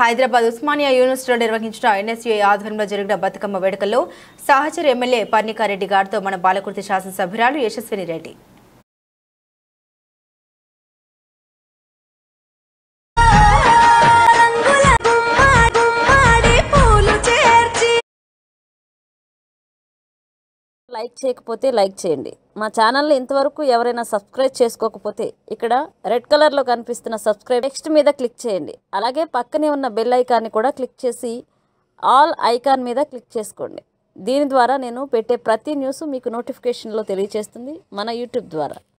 హైదరాబాద్ ఉస్మానియా యూనివర్సిటీలో నిర్వహించిన ఎన్ఎస్యూఐ ఆధ్వర్యంలో జరిగిన బతుకమ్మ వేడుకల్లో సహచర ఎమ్మెల్యే పర్ణికారెడ్డి గారితో మన బాలకృతి శాసనసభ్యురాలు యశస్విని రెడ్డి లైక్ చేయకపోతే లైక్ చేయండి మా ఛానల్ని ఇంతవరకు ఎవరైనా సబ్స్క్రైబ్ చేసుకోకపోతే ఇక్కడ రెడ్ కలర్లో కనిపిస్తున్న సబ్స్క్రైబ్ నెక్స్ట్ మీద క్లిక్ చేయండి అలాగే పక్కనే ఉన్న బెల్ ఐకాన్ని కూడా క్లిక్ చేసి ఆల్ ఐకాన్ మీద క్లిక్ చేసుకోండి దీని ద్వారా నేను పెట్టే ప్రతి న్యూస్ మీకు నోటిఫికేషన్లో తెలియజేస్తుంది మన యూట్యూబ్ ద్వారా